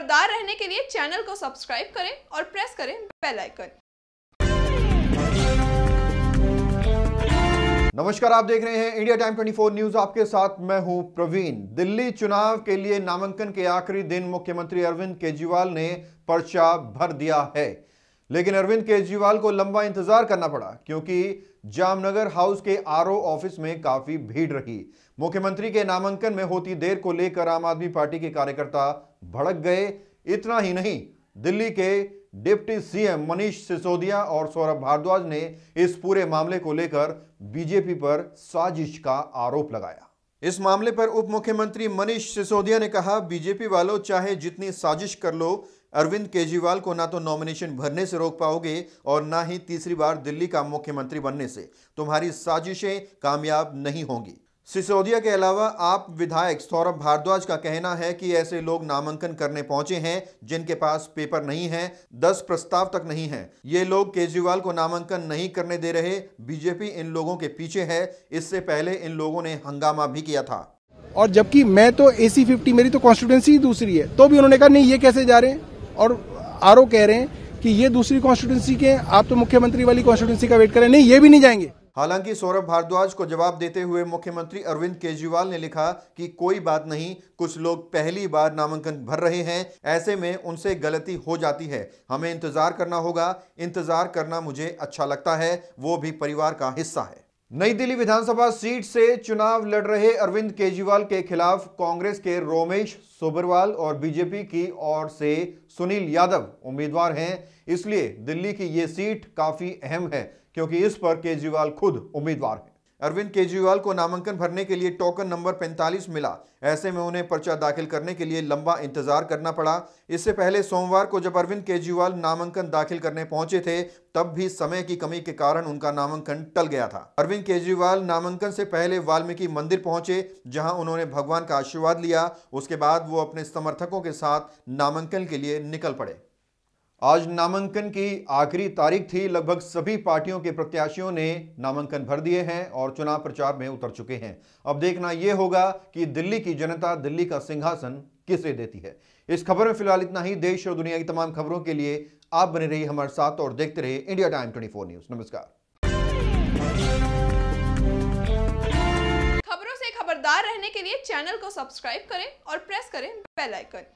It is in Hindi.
खबरदार रहने के लिए चैनल को सब्सक्राइब करें और प्रेस करें बेल आइकन नमस्कार आप देख रहे हैं इंडिया टाइम 24 न्यूज आपके साथ मैं हूं प्रवीण दिल्ली चुनाव के लिए नामांकन के आखिरी दिन मुख्यमंत्री अरविंद केजरीवाल ने पर्चा भर दिया है लेकिन अरविंद केजरीवाल को लंबा इंतजार करना पड़ा क्योंकि जामनगर हाउस के आरओ ऑफिस में काफी भीड़ रही मुख्यमंत्री के नामांकन में होती देर को लेकर आम आदमी पार्टी के कार्यकर्ता भड़क गए इतना ही नहीं दिल्ली के डिप्टी सीएम मनीष सिसोदिया और सौरभ भारद्वाज ने इस पूरे मामले को लेकर बीजेपी पर साजिश का आरोप लगाया इस मामले पर उप मुख्यमंत्री मनीष सिसोदिया ने कहा बीजेपी वालों चाहे जितनी साजिश कर लो अरविंद केजरीवाल को ना तो नॉमिनेशन भरने से रोक पाओगे और ना ही तीसरी बार दिल्ली का मुख्यमंत्री बनने से तुम्हारी साजिशें कामयाब नहीं होंगी सिसोदिया के अलावा आप विधायक सौरभ भारद्वाज का कहना है कि ऐसे लोग नामांकन करने पहुंचे हैं जिनके पास पेपर नहीं है दस प्रस्ताव तक नहीं है ये लोग केजरीवाल को नामांकन नहीं करने दे रहे बीजेपी इन लोगों के पीछे है इससे पहले इन लोगों ने हंगामा भी किया था और जबकि मैं तो ए सी फिफ्टी मेरी तो कॉन्स्टिट्यूंसी दूसरी है तो भी उन्होंने कहा नहीं ये कैसे जा रहे हैं और आरोप कह रहे हैं कि ये दूसरी कॉन्स्टिट्यूंसी के आप तो मुख्यमंत्री वाली कॉन्स्टिट्यूंसी का वेट करें नहीं ये भी नहीं जाएंगे हालांकि सौरभ भारद्वाज को जवाब देते हुए मुख्यमंत्री अरविंद केजरीवाल ने लिखा कि कोई बात नहीं कुछ लोग पहली बार नामांकन भर रहे हैं ऐसे में उनसे गलती हो जाती है हमें इंतजार करना होगा इंतजार करना मुझे अच्छा लगता है वो भी परिवार का हिस्सा है नई दिल्ली विधानसभा सीट से चुनाव लड़ रहे अरविंद केजरीवाल के खिलाफ कांग्रेस के रोमेश सोबरवाल और बीजेपी की ओर से सुनील यादव उम्मीदवार हैं इसलिए दिल्ली की ये सीट काफी अहम है क्योंकि इस पर केजरीवाल खुद उम्मीदवार हैं अरविंद केजरीवाल को नामांकन भरने के लिए टोकन नंबर 45 मिला ऐसे में उन्हें पर्चा दाखिल करने के लिए लंबा इंतजार करना पड़ा इससे पहले सोमवार को जब अरविंद केजरीवाल नामांकन दाखिल करने पहुंचे थे तब भी समय की कमी के कारण उनका नामांकन टल गया था अरविंद केजरीवाल नामांकन से पहले वाल्मीकि मंदिर पहुंचे जहां उन्होंने भगवान का आशीर्वाद लिया उसके बाद वो अपने समर्थकों के साथ नामांकन के लिए निकल पड़े आज नामांकन की आखिरी तारीख थी लगभग सभी पार्टियों के प्रत्याशियों ने नामांकन भर दिए हैं और चुनाव प्रचार में उतर चुके हैं अब देखना यह होगा कि दिल्ली की जनता दिल्ली का सिंहासन किसे देती है इस खबर में फिलहाल इतना ही देश और दुनिया की तमाम खबरों के लिए आप बने रहिए हमारे साथ और देखते रहे इंडिया टाइम ट्वेंटी न्यूज नमस्कार खबरों से खबरदार रहने के लिए चैनल को सब्सक्राइब करें और प्रेस करें बेलाइकन